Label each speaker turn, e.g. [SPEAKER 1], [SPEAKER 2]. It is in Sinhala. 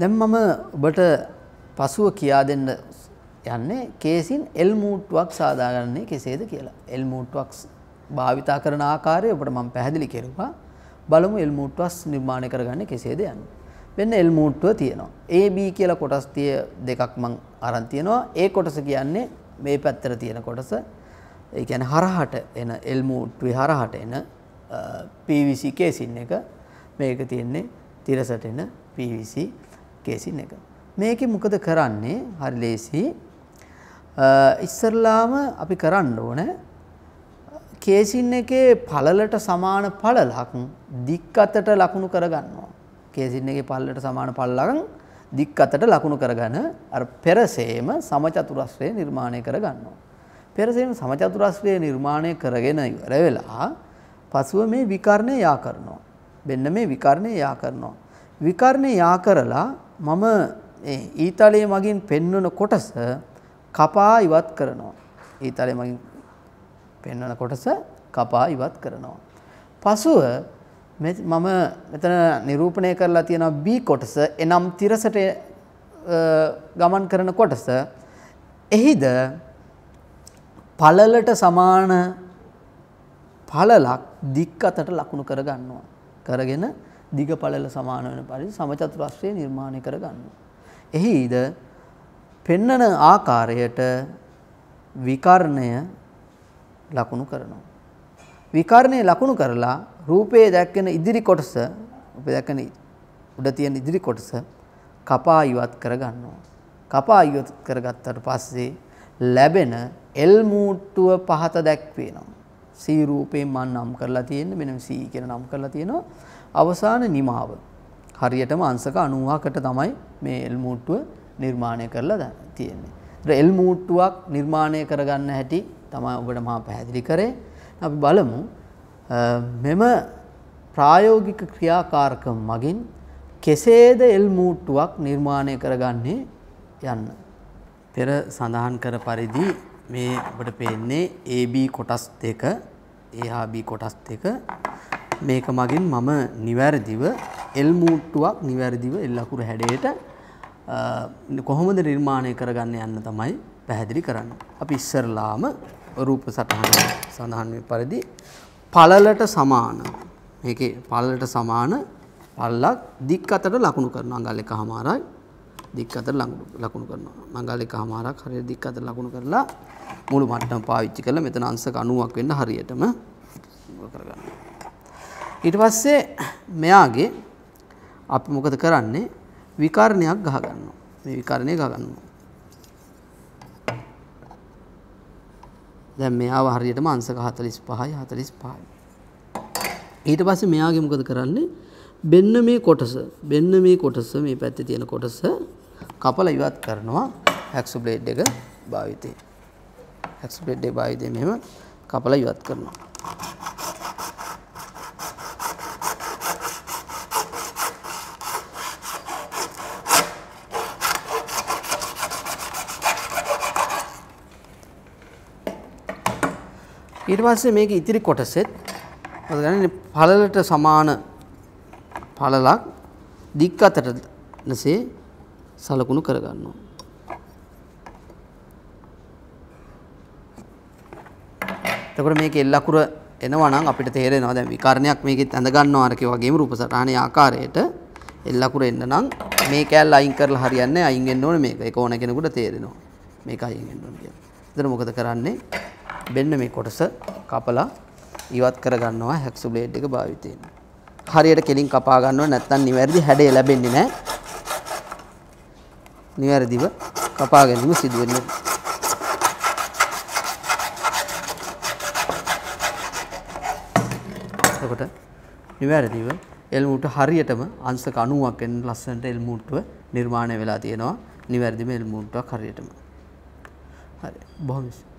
[SPEAKER 1] දැන් මම ඔබට පසුව කියා දෙන්න යන්නේ කේසින් එල් මූට්ටුවක් සාදාගන්නේ කෙසේද කියලා. එල් මූට්ටුවක් භාවිතා කරන ආකාරය ඔබට මම පැහැදිලි කෙරුවා. බලමු එල් මූට්ටුවස් නිර්මාණය කරගන්නේ කෙසේද යන්න. මෙන්න එල් මූට්ටුව තියෙනවා. AB කියලා කොටස් දෙකක් මං අරන් තියෙනවා. ඒ කොටස කියන්නේ මේ පැත්තට තියෙන කොටස. ඒ කියන්නේ හරහට එන එල් මූට්ටුවේ හරහට එන PVC කේසින් එක මේක තියෙන්නේ තිරසට එන PVC කේසින් එක. මේකේ මොකද කරන්නේ? හරි ලේසි. ඉස්සරලාම අපි කරන්න ඕනේ කේසින් එකේ පළලට සමාන පළලක් දික් අතට ලකුණු කරගන්නවා. කේසින් එකේ පළලට සමාන පළලක් දික් අතට ලකුණු කරගෙන අර පෙරසේම සමචතුරස්‍රය නිර්මාණය කරගන්නවා. පෙරසේම සමචතුරස්‍රය නිර්මාණය කරගෙන ඉවර වෙලා පසුව මේ විකර්ණය යා කරනවා. මෙන්න මේ විකර්ණය යා කරනවා. විකර්ණය යා කරලා මම ඊතලයේ මගින් පෙන්වන කොටස කපා ඉවත් කරනවා. ඊතලයේ මගින් පෙන්වන කොටස කපා ඉවත් කරනවා. පසුව මම මෙතන නිරූපණය කරලා තියෙනවා B කොටස එනම් තිරසට ගමන් කරන කොටස එහිද පළලට සමාන පළලක් දික් අතට ලකුණු කරගන්නවා. කරගෙන දිග පළල සමාන වෙන පරිදි සමචතුරස්‍රය නිර්මාණය කරගන්න. එහිද පෙන්නන ආකාරයට විකර්ණය ලකුණු කරනවා. විකර්ණය ලකුණු කරලා රූපයේ දැක්කෙන ඉදිරි කොටස අපි දැක්කන උඩ තියෙන ඉදිරි කොටස කපා ඉවත් කරගන්නවා. කපා ඉවත් කරගත්තට පස්සේ ලැබෙන එල් මූට්ටුව පහත දැක්වේනවා. සී රූපයෙන් මම නම් කරලා තියෙන්නේ මෙන්න සී කියන නම් කරලා තියෙනවා. අවසාන නිමාව හරියටම අංශක 90කට තමයි මේ එල් මූට්ටුව නිර්මාණය කරලා තියෙන්නේ. ඒතර එල් මූට්ටුවක් නිර්මාණය කරගන්න හැටි තමයි ඔබට මම පැහැදිලි කරේ. අපි බලමු මෙම ප්‍රායෝගික ක්‍රියාකාරකම් මගින් කෙසේද එල් මූට්ටුවක් නිර්මාණය කරගන්නේ යන්න. පෙර සඳහන් කර පරිදි මේ ඔබට පේන්නේ AB කොටස් දෙක A හා B කොටස් දෙක මේක මගින් මම නිවැරදිව එල් මූට්ටුවක් නිවැරදිව එල් අකුර හැඩයට කොහොමද නිර්මාණය කරගන්න යන්න තමයි පැහැදිලි කරන්න. අපි ඉස්සරලාම රූප සටහන සඳහන් පරිදි පළලට සමාන මේකේ පළලට සමාන පල්ලක් දික් අතට ලකුණු කරනවා. අඟල් එක හමාරයි දික් අතට ලකුණු කරනවා. අඟල් එක හමාරක් හරියට දික් අතට ලකුණු කරලා මුළු මට්ටම පාවිච්චි කරලා මෙතන අංශක 90ක් වෙන්න හරියටම කරගන්නවා. ඊට පස්සේ මෙයාගේ අපි මොකද කරන්නේ විකරණයක් ගහගන්නවා. මේ විකරණය ගහගන්නවා. දැන් මෙයාව හරියටම අංශක 45යි 45යි. ඊට පස්සේ මෙයාගේ මොකද කරන්නේ? බෙන්න මේ කොටස, බෙන්න මේ කොටස මේ පැත්තේ තියෙන කොටස කපලා ඉවත් කරනවා හැක්ස් බ්ලේඩ් එක භාවිතයෙන්. හැක්ස් බ්ලේඩ් එක භාවිතයෙන් මෙහෙම කපලා ඉවත් කරනවා. ඊට පස්සේ මේක ඉතිරි කොටසෙත් මොකද ගන්නේ පළලට සමාන පළලක් දික් අතට ලෙසේ සලකුණු කරගන්නවා. එතකොට මේක එල් අකුර එනවා නම් අපිට තේරෙනවා දැන් විකර්ණයක් මේකෙත් ඇඳ ගන්නවා අර කිය වගේම රූප සටහනේ ආකාරයට එල් අකුර එන්න නම් මේ කෑල්ල අයින් කරලා හරියන්නේ අයින් වෙන්න ඕනේ මේක. ඒක ඕන කෙනෙකුට තේරෙනවා. මේක අයින් වෙන්න ඕනේ කියලා. එතන මොකද කරන්නේ? මෙන්න මේ කොටස කපලා ඉවත් කර ගන්නවා හැක්සු බ්ලේඩ් එක භාවිතයෙන්. හරියට කෙලින් කපා ගන්නව නැත්නම් නිවැරදි හැඩය ලැබෙන්නේ නැහැ. නිවැරදිව කපා ගැනීම සිදු වෙන්නේ. එතකොට නිවැරදිව එල්මුට හරියටම අංශක 90ක් වෙන ලස්සනට එල්මුට්ටුව නිර්මාණය වෙලා තියෙනවා. නිවැරදිම එල්මුට්ටුවක් හරියටම. හරි. බොහොම ස්තුතියි.